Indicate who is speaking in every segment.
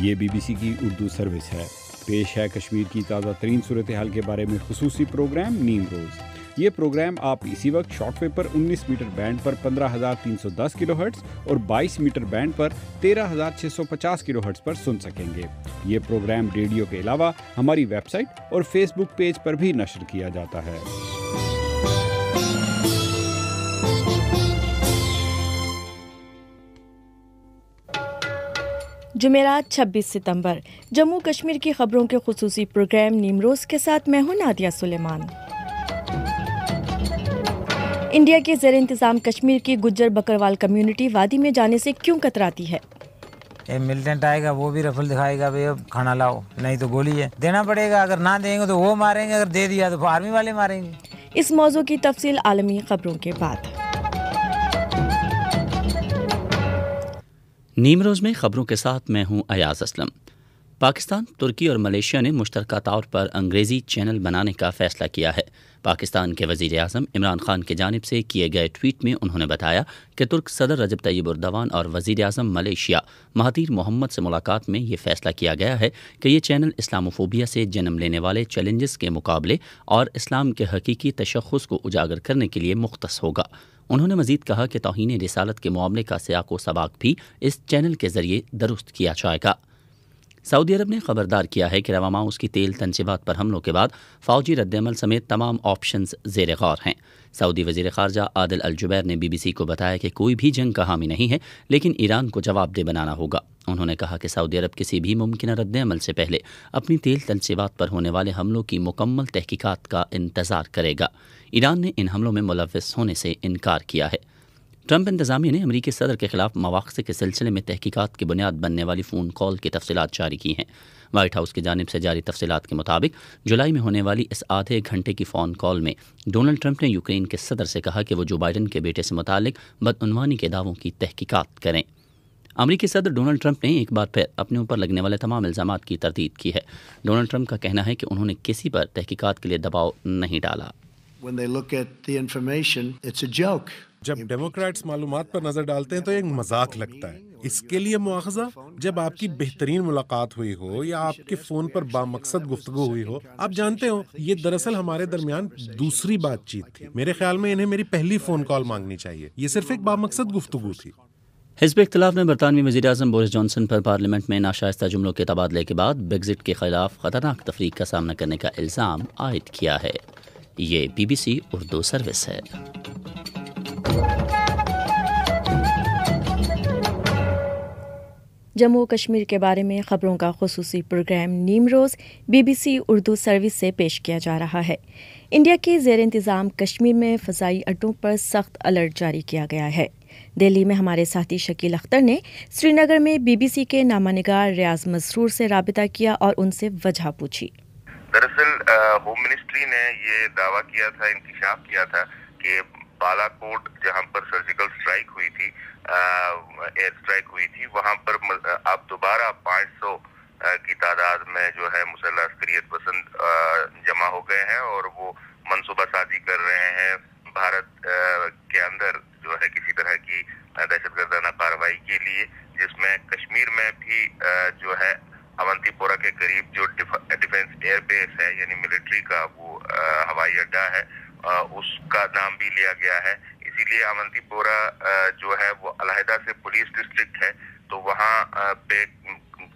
Speaker 1: یہ B B C کی Urdu service ہے پیش ہے کشمیر کی تازہ ترین صورتحال کے بارے میں خصوصی پروگرام نیم روز یہ پروگرام آپ اسی وقت شارٹ پے پر انیس میٹر بینڈ پر پندرہ ہزار تین سو دس کلو ہرٹس اور بائیس میٹر بینڈ پر تیرہ ہزار چھ سو پچاس کلو ہرٹس پر سن سکیں گے یہ پروگرام ریڈیو کے علاوہ ہماری ویب سائٹ اور فیس بک پیج پر بھی نشر کیا جاتا ہے
Speaker 2: جمعرات چھبیس ستمبر جموں کشمیر کی خبروں کے خصوصی پروگرام نیم روز کے ساتھ میں ہوں نادیا سلیمان انڈیا کے زیر انتظام کشمیر کی گجر بکروال کمیونٹی وادی میں جانے سے کیوں کتراتی ہے
Speaker 3: ملٹنٹ آئے گا گا وہ بھی رفل دکھائے اب کھانا لاؤ نہیں تو گولی ہے دینا پڑے گا اگر نہ دیں گے تو وہ ماریں گے اگر دے دیا تو آرمی والے ماریں گے اس موضوع کی تفصیل
Speaker 2: عالمی خبروں کے بعد
Speaker 4: نیم روز میں خبروں کے ساتھ میں ہوں ایاز اسلم پاکستان ترکی اور ملیشیا نے مشترکہ طور پر انگریزی چینل بنانے کا فیصلہ کیا ہے پاکستان کے وزیر اعظم عمران خان کی جانب سے کیے گئے ٹویٹ میں انہوں نے بتایا کہ ترک صدر رجب طیب اردوان اور وزیر اعظم ملیشیا مہاتیر محمد سے ملاقات میں یہ فیصلہ کیا گیا ہے کہ یہ چینل اسلام و فوبیا سے جنم لینے والے چیلنجز کے مقابلے اور اسلام کے حقیقی تشخص کو اجاگر کرنے کے لیے مختص ہوگا انہوں نے مزید کہا کہ توہین رسالت کے معاملے کا سیاق و سباق بھی اس چینل کے ذریعے درست کیا جائے گا سعودی عرب نے خبردار کیا ہے کہ رواما اس کی تیل تنصیبات پر حملوں کے بعد فوجی رد عمل سمیت تمام آپشنز زیر غور ہیں سعودی وزیر خارجہ عادل الجبیر نے بی بی سی کو بتایا کہ کوئی بھی جنگ کا حامی نہیں ہے لیکن ایران کو جواب دہ بنانا ہوگا انہوں نے کہا کہ سعودی عرب کسی بھی ممکنہ رد عمل سے پہلے اپنی تیل تنصیبات پر ہونے والے حملوں کی مکمل تحقیقات کا انتظار کرے گا ایران نے ان حملوں میں ملوث ہونے سے انکار کیا ہے ٹرمپ انتظامیہ نے امریکی صدر کے خلاف مواقع کے سلسلے میں تحقیقات کی بنیاد بننے والی فون کال کی تفصیلات جاری کی ہیں وائٹ ہاؤس کی جانب سے جاری تفصیلات کے مطابق جولائی میں ہونے والی اس آدھے گھنٹے کی فون کال میں ڈونلڈ ٹرمپ نے یوکرین کے صدر سے کہا کہ وہ جو بائیڈن کے بیٹے سے متعلق بدعنوانی کے دعووں کی تحقیقات کریں امریکی صدر ڈونلڈ ٹرمپ نے ایک بار پھر اپنے اوپر لگنے والے تمام الزامات کی تردید کی ہے ڈونلڈ ٹرمپ کا کہنا ہے کہ انہوں نے کسی پر تحقیقات کے لیے دباؤ نہیں ڈالا
Speaker 5: when they look at the
Speaker 1: information, it's a joke. جب ڈیموکریٹس معلومات پر نظر ڈالتے ہیں تو ایک مذاق لگتا ہے اس کے لیے مواخذہ جب آپ کی بہترین ملاقات ہوئی ہو یا آپ کے فون پر بامقصد گفتگو ہوئی ہو آپ جانتے ہو یہ دراصل ہمارے درمیان دوسری بات چیت تھی میرے خیال میں انہیں میری پہلی فون کال مانگنی چاہیے یہ صرف ایک بامقصد گفتگو تھی حزب اختلاف نے
Speaker 4: برطانوی وزیر اعظم بورس جانسن پر پارلیمنٹ میں ناشائستہ جملوں کے تبادلے کے بعد بریگزٹ کے خلاف خطرناک تفریق کا سامنا کرنے کا الزام عائد کیا ہے یہ B be C Urdu service ہے
Speaker 2: جموں کشمیر کے بارے میں خبروں کا خصوصی پروگرام نیم روز B be C Urdu service سے پیش کیا جا رہا ہے انڈیا کے زیر انتظام کشمیر میں فضائی اڈوں پر سخت الرٹ جاری کیا گیا ہے دہلی میں ہمارے ساتھی شکیل اختر نے سری نگر میں بی بی سی کے نامہ نگار ریاض مسرور سے رابطہ کیا اور ان سے وجہ پوچھی
Speaker 6: دراصل ہوم منسٹری نے یہ دعویٰ کیا تھا انکشاف کیا تھا کہ بالا کوٹ جہاں پر سرجیکل سٹرائک سٹرائک ہوئی ہوئی تھی تھی وہاں پر اب دوبارہ پانچ سو کی تعداد میں جو ہے مسلح عسکریت پسند جمع ہو گئے ہیں اور وہ منصوبہ سازی کر رہے ہیں بھارت کے اندر جو ہے کسی طرح کی دہشت گردانہ کاروائی کے لیے جس میں کشمیر میں بھی جو ہے اونتی پورہ کے قریب جو ڈیفنس ایئر بیس ہے یعنی ملٹری کا وہ ہوائی اڈا ہے اس کا نام بھی لیا گیا ہے اسی لیے اونتی پورا جو ہے وہ علیحدہ سے پولیس ڈسٹرکٹ ہے تو وہاں پہ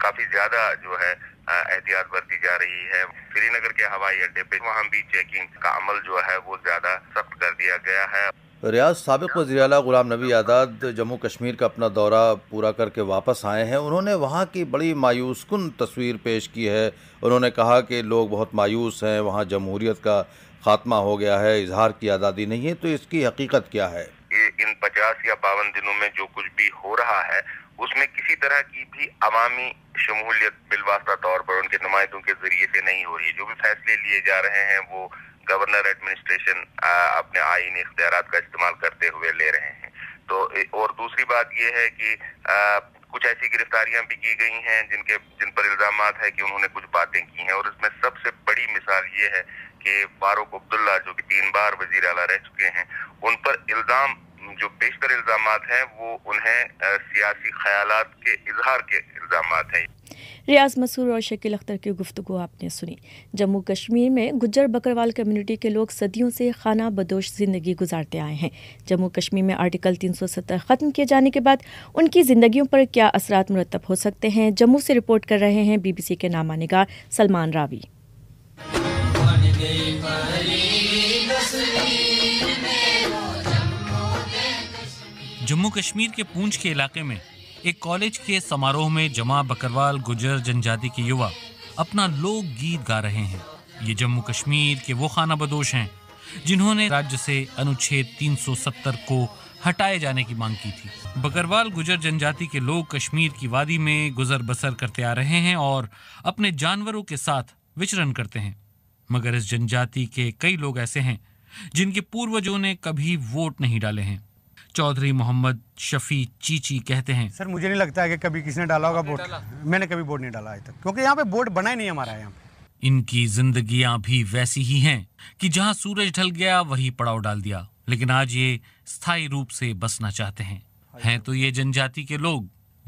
Speaker 6: کافی زیادہ جو ہے احتیاط برتی جا رہی ہے سری نگر کے ہوائی اڈے پہ وہاں بھی چیکنگ کا عمل جو ہے وہ زیادہ سخت کر دیا گیا ہے
Speaker 3: ریاض سابق وزیر اعلیٰ غلام نبی آزاد جموں کشمیر کا اپنا دورہ پورا کر کے واپس آئے ہیں انہوں نے وہاں کی بڑی مایوس کن تصویر پیش کی ہے انہوں نے کہا کہ لوگ بہت مایوس ہیں وہاں جمہوریت کا خاتمہ ہو گیا ہے اظہار کی آزادی نہیں ہے تو اس کی حقیقت کیا ہے ان پچاس یا باون دنوں
Speaker 6: میں جو کچھ بھی ہو رہا ہے اس میں کسی طرح کی بھی عوامی شمولیت بالواسطہ طور پر ان کے نمائندوں کے ذریعے سے نہیں ہو رہی ہے جو بھی فیصلے لیے جا رہے ہیں وہ گورنر ایڈمنسٹریشن اپنے آئین اختیارات کا استعمال کرتے ہوئے لے رہے ہیں تو اور دوسری بات یہ ہے کہ کچھ ایسی گرفتاریاں بھی کی گئی ہیں جن کے جن پر الزامات ہے کہ انہوں نے کچھ باتیں کی ہیں اور اس میں سب سے بڑی مثال یہ ہے کہ فاروق عبداللہ جو کہ تین بار وزیر اعلیٰ رہ چکے ہیں ان پر الزام جو بیشتر الزامات ہیں وہ انہیں سیاسی خیالات کے اظہار کے الزامات ہیں
Speaker 2: ریاض مسور اور شکیل اختر کی گفتگو آپ نے سنی کشمیر میں گجر بکروال کمیونٹی کے لوگ صدیوں سے خانہ بدوش زندگی گزارتے آئے ہیں جموں کشمیر میں آرٹیکل تین سو ستر ختم کیے جانے کے بعد ان کی زندگیوں پر کیا اثرات مرتب ہو سکتے ہیں جموں سے رپورٹ کر رہے ہیں بی بی سی کے نامہ نگار سلمان راوی
Speaker 3: جموں کشمیر کے پونچھ کے علاقے میں ایک کالج کے سماروہ میں جمع بکروال گجر جنجاتی کے اپنا گیت گا رہے ہیں یہ جموں کشمیر کے وہ خانہ بدوش ہیں جنہوں نے سے انوچھید تین سو ستر کو ہٹائے جانے کی مانگ کی تھی بکروال گجر جنجاتی کے لوگ کشمیر کی وادی میں گزر بسر کرتے آ رہے ہیں اور اپنے جانوروں کے ساتھ وچرن کرتے ہیں مگر اس جنجاتی کے کئی لوگ ایسے ہیں جن کے پوروجوں نے کبھی ووٹ نہیں ڈالے ہیں چودھری محمد شفیع چیچی کہتے ہیں سر مجھے نہیں لگتا ہے کہ کبھی کس نے ڈالا ہوگا بورڈ میں نے کبھی بورڈ نہیں ڈالا آج تک کیونکہ یہاں پہ بورڈ بنا ہی نہیں ہمارا یہاں پہ ان کی زندگیاں بھی ویسی ہی ہیں کہ جہاں سورج ڈھل گیا وہی پڑاؤ ڈال دیا لیکن آج یہ ستھائی روپ سے بسنا چاہتے ہیں ہیں تو یہ جنجاتی کے لوگ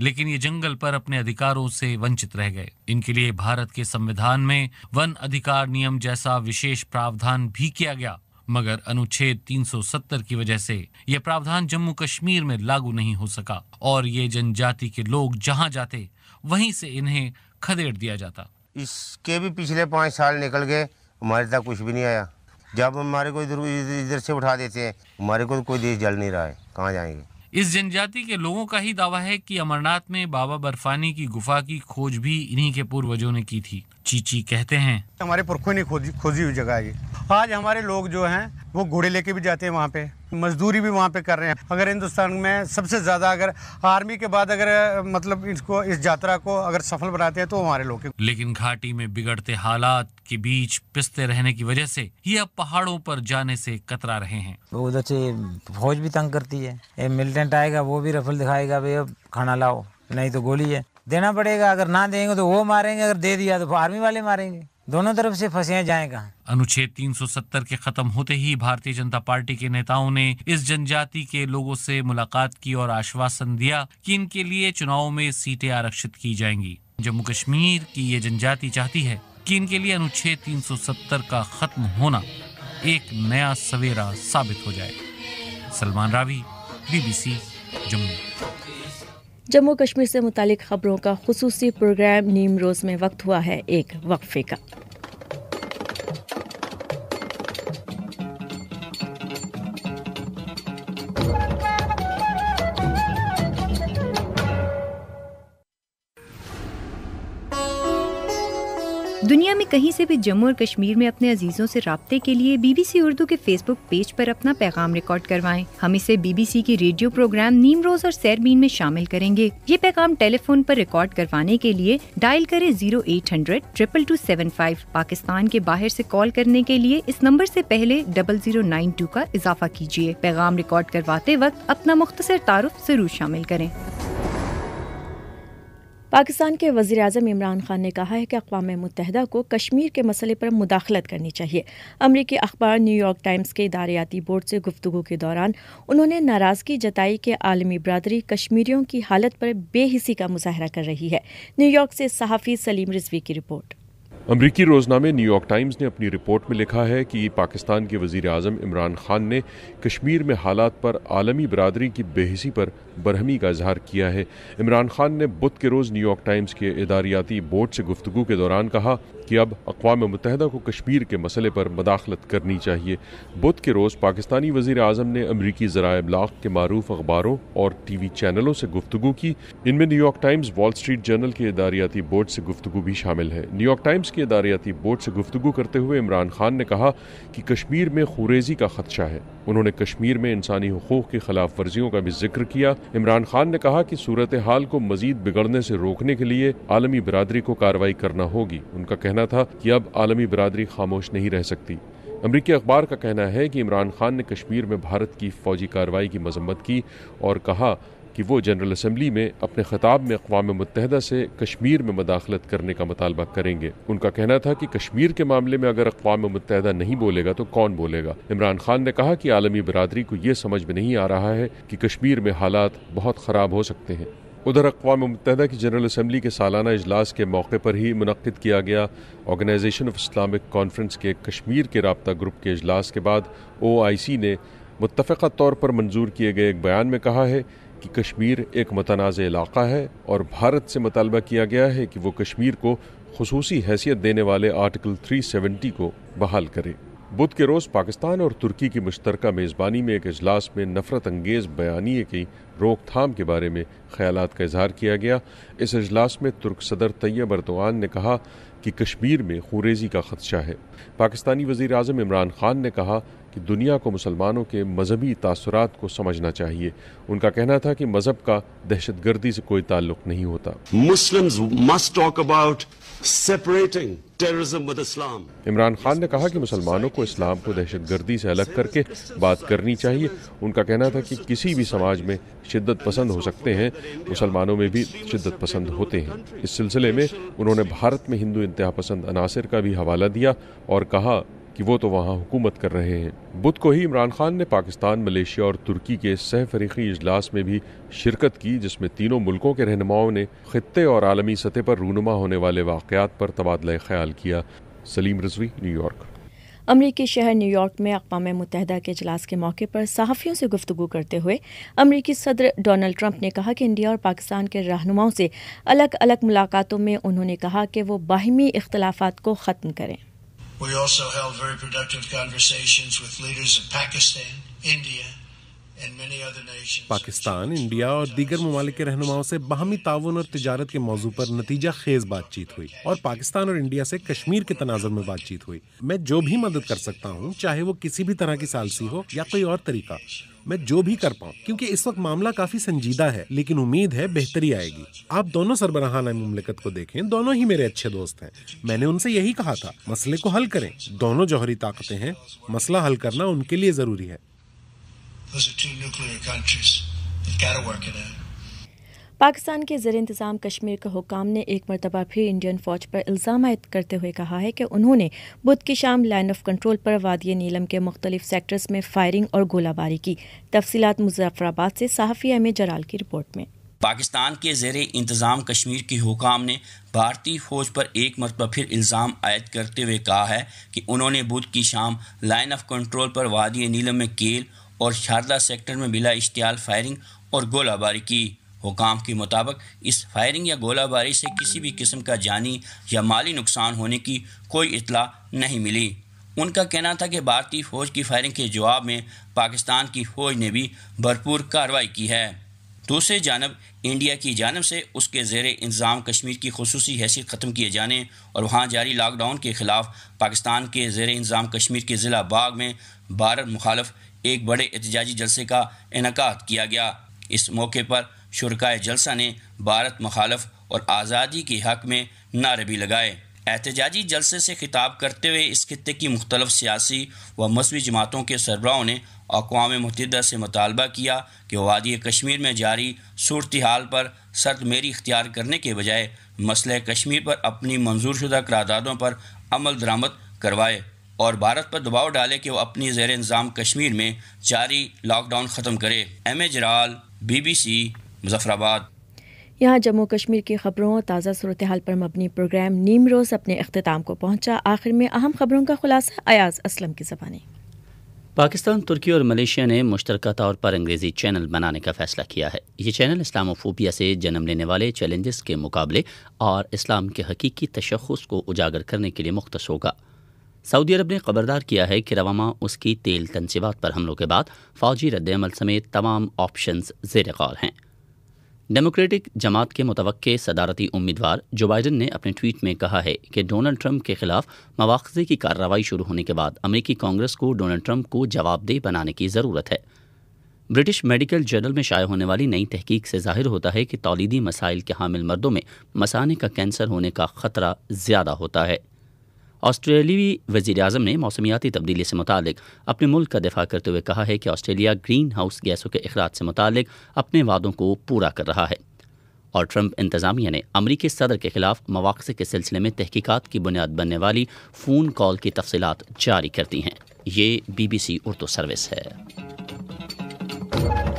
Speaker 3: لیکن یہ جنگل پر اپنے ادھیکاروں سے ونچت رہ گئے ان کے لیے بھارت کے سمویدھان میں ون ادھیکار نیم جیسا وشیش پراودھان بھی کیا گیا مگر انوچھید تین سو ستر کی وجہ سے یہ پراودھان جمہو کشمیر میں لاگو نہیں ہو سکا اور یہ جن جاتی کے لوگ جہاں جاتے وہیں سے انہیں کھدیڑ دیا جاتا
Speaker 6: اس کے بھی پچھلے پانچ سال نکل گئے ہمارے تک کچھ بھی نہیں آیا جب ہمارے کوئی ادھر, ادھر سے اٹھا دیتے ہیں ہمارے کو کوئی دیش جل نہیں رہا ہے کہاں جائیں گے
Speaker 3: اس جنجاتی کے لوگوں کا ہی دعویٰ ہے کہ امرنات میں بابا برفانی کی گفا کی کھوج بھی انہی کے پوروجوں نے کی تھی چیچی کہتے ہیں ہمارے پرکھوں نے کھوجی ہوئی جگہ ہے آج ہمارے لوگ جو ہیں وہ گھوڑے لے کے بھی جاتے ہیں وہاں پہ مزدوری بھی وہاں پہ کر رہے ہیں اگر ہندوستان میں سب سے زیادہ اگر آرمی کے بعد اگر مطلب اس کو اس جاترا کو اگر سفل بناتے ہیں تو ہمارے لوگ لیکن گھاٹی میں بگڑتے حالات کے بیچ پستے رہنے کی وجہ سے یہ اب پہاڑوں پر جانے سے کترا رہے ہیں ادھر سے فوج بھی تنگ کرتی ہے ملٹنٹ آئے گا وہ بھی رفل دکھائے گا بھائی اب کھانا لاؤ نہیں تو گولی ہے دینا پڑے گا اگر نہ دیں گے تو وہ ماریں گے اگر دے دیا تو آرمی والے ماریں گے دونوں طرف سے جائیں انوچھے تین سو ستر کے ختم ہوتے ہی بھارتی جنتا پارٹی کے نیتاؤں نے اس جنجاتی کے لوگوں سے ملاقات کی اور آشواسن دیا کہ ان کے لیے چناؤں میں سیٹیں آرکشت کی جائیں گی جموں کشمیر کی یہ جنجاتی چاہتی ہے کہ ان کے لیے انوچھید تین سو ستر کا ختم ہونا ایک نیا سویرا ثابت ہو جائے سلمان راوی B be C Jammu
Speaker 2: Jammu Kashmir سے متعلق خبروں کا خصوصی پروگرام نیم روز میں وقت ہوا ہے ایک وقفے کا دنیا میں کہیں سے بھی جموں اور کشمیر میں اپنے عزیزوں سے رابطے کے لیے بی بی سی اردو کے فیس بک پیج پر اپنا پیغام ریکارڈ کروائیں ہم اسے بی بی سی کی ریڈیو پروگرام نیم روز اور سیربین میں شامل کریں گے یہ پیغام ٹیلی فون پر ریکارڈ کروانے کے لیے ڈائل کریں zero eight hundred triple two seven five Pakistan کے باہر سے کال کرنے کے لیے اس نمبر سے پہلے ڈبل زیرو نائن ٹو کا اضافہ کیجیے پیغام ریکارڈ کرواتے وقت اپنا مختصر تعارف ضرور شامل کریں پاکستان کے وزیر اعظم عمران خان نے کہا ہے کہ اقوام متحدہ کو کشمیر کے مسئلے پر مداخلت کرنی چاہیے امریکی اخبار نیو یارک ٹائمز کے اداریاتی بورڈ سے گفتگو کے دوران انہوں نے ناراضگی جتائی کہ عالمی برادری کشمیریوں کی حالت پر بے حسی کا مظاہرہ کر رہی ہے نیو یارک سے صحافی سلیم رضوی کی رپورٹ
Speaker 1: امریکی روزنامے نیو یارک ٹائمز نے اپنی رپورٹ میں لکھا ہے کہ پاکستان کے وزیر اعظم عمران خان نے کشمیر میں حالات پر عالمی برادری کی بحثی پر برہمی کا اظہار کیا ہے عمران خان نے بدھ کے روز نیو یارک ٹائمز کے اداریاتی بورڈ سے گفتگو کے دوران کہا کہ اب اقوام متحدہ کو کشمیر کے مسئلے پر مداخلت کرنی چاہیے بدھ کے روز پاکستانی وزیر اعظم نے امریکی ذرائع ابلاغ کے معروف اخباروں اور ٹی وی چینلوں سے گفتگو کی ان میں New York Times Wall Street Journal کے اداریاتی بورڈ سے گفتگو بھی شامل ہے نیو یارک کے اداریاتی بورڈ سے گفتگو کرتے ہوئے عمران خان نے کہا کہ کشمیر میں خوریزی کا خدشہ ہے انہوں نے کشمیر میں انسانی حقوق کی خلاف ورزیوں کا بھی ذکر کیا عمران خان نے کہا کہ صورتحال کو مزید بگڑنے سے روکنے کے لیے عالمی برادری کو کاروائی کرنا ہوگی ان کا کہنا کہنا تھا کہ اب عالمی برادری خاموش نہیں رہ سکتی امریکی اخبار کا کہنا ہے کہ عمران خان نے کشمیر میں بھارت کی کی کی فوجی اور کہا کہ وہ جنرل اسمبلی میں اپنے خطاب میں اقوام متحدہ سے کشمیر میں مداخلت کرنے کا مطالبہ کریں گے ان کا کہنا تھا کہ کشمیر کے معاملے میں اگر اقوام متحدہ نہیں بولے گا تو کون بولے گا عمران خان نے کہا کہ عالمی برادری کو یہ سمجھ میں نہیں آ رہا ہے کہ کشمیر میں حالات بہت خراب ہو سکتے ہیں ادھر اقوام متحدہ کی جنرل اسمبلی کے سالانہ اجلاس کے موقع پر ہی منعقد کیا گیا آرگنائزیشن آف اسلامک کانفرنس کے کشمیر کے رابطہ گروپ کے اجلاس کے بعد او آئی سی نے متفقہ طور پر منظور کیے گئے ایک بیان میں کہا ہے کہ کشمیر ایک متنازع علاقہ ہے اور بھارت سے مطالبہ کیا گیا ہے کہ وہ کشمیر کو خصوصی حیثیت دینے والے آرٹیکل 370 کو بحال کرے بدھ کے روز پاکستان اور ترکی کی مشترکہ میزبانی میں ایک اجلاس میں نفرت انگیز بیانیے کی روک تھام کے بارے میں خیالات کا اظہار کیا گیا اس اجلاس میں ترک صدر طیب برتوان نے کہا کہ کشمیر میں خوریزی کا خدشہ ہے پاکستانی وزیر اعظم عمران خان نے کہا کہ دنیا کو مسلمانوں کے مذہبی تاثرات کو سمجھنا چاہیے ان کا کہنا تھا کہ مذہب کا دہشت گردی سے کوئی تعلق نہیں ہوتا عمران خان نے کہا کہ مسلمانوں کو اسلام کو دہشت گردی سے الگ کر کے بات کرنی چاہیے ان کا کہنا تھا کہ کسی بھی سماج میں شدت پسند ہو سکتے ہیں مسلمانوں میں بھی شدت پسند ہوتے ہیں اس سلسلے میں انہوں نے بھارت میں ہندو انتہا پسند عناصر کا بھی حوالہ دیا اور کہا کہ وہ تو وہاں حکومت کر رہے ہیں بدھ کو ہی عمران خان نے پاکستان ملیشیا اور ترکی کے سہ فریقی اجلاس میں بھی شرکت کی جس میں تینوں ملکوں کے رہنماؤں نے خطے اور عالمی سطح پر رونما ہونے والے واقعات پر تبادلہ خیال کیا سلیم رضوی نیو یارک
Speaker 2: امریکی شہر نیو یارک میں اقوام متحدہ کے اجلاس کے موقع پر صحافیوں سے گفتگو کرتے ہوئے امریکی صدر ڈونلڈ ٹرمپ نے کہا کہ انڈیا اور پاکستان کے رہنماؤں سے الگ الگ ملاقاتوں میں انہوں نے کہا کہ وہ باہمی اختلافات کو ختم کریں
Speaker 6: We also held very productive conversations with leaders of Pakistan, India,
Speaker 1: Pakistan India اور دیگر ممالک کے رہنماؤں سے باہمی تعاون اور تجارت کے موضوع پر نتیجہ خیز بات چیت ہوئی اور پاکستان اور انڈیا سے کشمیر کے تناظر میں بات چیت ہوئی میں جو بھی مدد کر سکتا ہوں چاہے وہ کسی بھی طرح کی سالسی ہو یا کوئی اور طریقہ میں جو بھی کر پاؤں کیونکہ اس وقت معاملہ کافی سنجیدہ ہے لیکن امید ہے بہتری آئے گی آپ دونوں سربراہانہ مملکت کو دیکھیں دونوں ہی میرے اچھے دوست ہیں میں نے ان سے یہی کہا تھا مسئلے کو حل کریں دونوں جوہری طاقتیں ہیں مسئلہ حل کرنا ان کے لیے ضروری ہے
Speaker 2: پاکستان کے زیر انتظام کشمیر کے حکام نے ایک مرتبہ پھر انڈین فوج پر الزام عائد کرتے ہوئے کہا ہے کہ انہوں نے بدھ کی شام لائن آف کنٹرول پر وادی نیلم کے مختلف سیکٹرز میں فائرنگ اور گولہ باری کی تفصیلات آباد سے صحافی ایم جلال کی رپورٹ میں
Speaker 5: پاکستان کے زیر انتظام کشمیر کی حکام نے بھارتی فوج پر ایک مرتبہ پھر الزام عائد کرتے ہوئے کہا ہے کہ انہوں نے بدھ کی شام لائن آف کنٹرول پر وادی نیلم میں کیل اور شاردہ سیکٹر میں بلا اشتعال فائرنگ اور گولہ باری کی حکام کے مطابق اس فائرنگ یا گولہ باری سے کسی بھی قسم کا جانی یا مالی نقصان ہونے کی کوئی اطلاع نہیں ملی ان کا کہنا تھا کہ بھارتی فوج کی فائرنگ کے جواب میں پاکستان کی فوج نے بھی بھرپور کارروائی کی ہے دوسری جانب انڈیا کی جانب سے اس کے زیر انتظام کشمیر کی خصوصی حیثیت ختم کیے جانے اور وہاں جاری لاک ڈاؤن کے خلاف پاکستان کے زیر انتظام کشمیر کے ضلع باغ میں بھارت مخالف ایک بڑے احتجاجی جلسے کا انعقاد کیا گیا اس موقع پر شرکائے جلسہ نے بھارت مخالف اور آزادی کے حق میں نعرے بھی لگائے احتجاجی جلسے سے خطاب کرتے ہوئے اس خطے کی مختلف سیاسی و مذہبی جماعتوں کے سربراہوں نے اقوام متحدہ سے مطالبہ کیا کہ وادی کشمیر میں جاری صورتحال پر سرد میری اختیار کرنے کے بجائے مسئلہ کشمیر پر اپنی منظور شدہ قراردادوں پر عمل درآمد کروائے اور بھارت پر دباؤ ڈالے کہ وہ اپنی زیر انضام کشمیر میں جاری لاک ڈاؤن ختم کرے ایم اے بی بی سی آباد
Speaker 2: یہاں جموں کشمیر کی خبروں تازہ صورتحال پر مبنی پروگرام نیم روز اپنے اختتام کو پہنچا آخر میں اہم خبروں کا خلاصہ ایاز اسلم کی زبانیں
Speaker 4: پاکستان ترکی اور ملیشیا نے مشترکہ طور پر انگریزی چینل بنانے کا فیصلہ کیا ہے یہ چینل اسلام و فوبیا سے جنم لینے والے چیلنجز کے مقابلے اور اسلام کے حقیقی تشخص کو اجاگر کرنے کے لیے مختص ہوگا سعودی عرب نے خبردار کیا ہے کہ رواما اس کی تیل تنصیبات پر حملوں کے بعد فوجی رد عمل سمیت تمام آپشنز زیر غور ہیں ڈیموکریٹک جماعت کے متوقع صدارتی امیدوار جو بائیڈن نے اپنے ٹویٹ میں کہا ہے کہ ڈونلڈ ٹرمپ کے خلاف مواخذے کی کارروائی شروع ہونے کے بعد امریکی کانگریس کو ڈونلڈ ٹرمپ کو جواب دہ بنانے کی ضرورت ہے برٹش میڈیکل جرنل میں شائع ہونے والی نئی تحقیق سے ظاہر ہوتا ہے کہ تولیدی مسائل کے حامل مردوں میں مسانے کا کینسر ہونے کا خطرہ زیادہ ہوتا ہے آسٹریلیوی وزیر اعظم نے موسمیاتی تبدیلی سے متعلق اپنے ملک کا دفاع کرتے ہوئے کہا ہے کہ آسٹریلیا گرین ہاؤس گیسوں کے اخراج سے متعلق اپنے وعدوں کو پورا کر رہا ہے اور ٹرمپ انتظامیہ نے امریکی صدر کے خلاف مواقع کے سلسلے میں تحقیقات کی بنیاد بننے والی فون کال کی تفصیلات جاری کر دی ہیں یہ B be C Urdu service ہے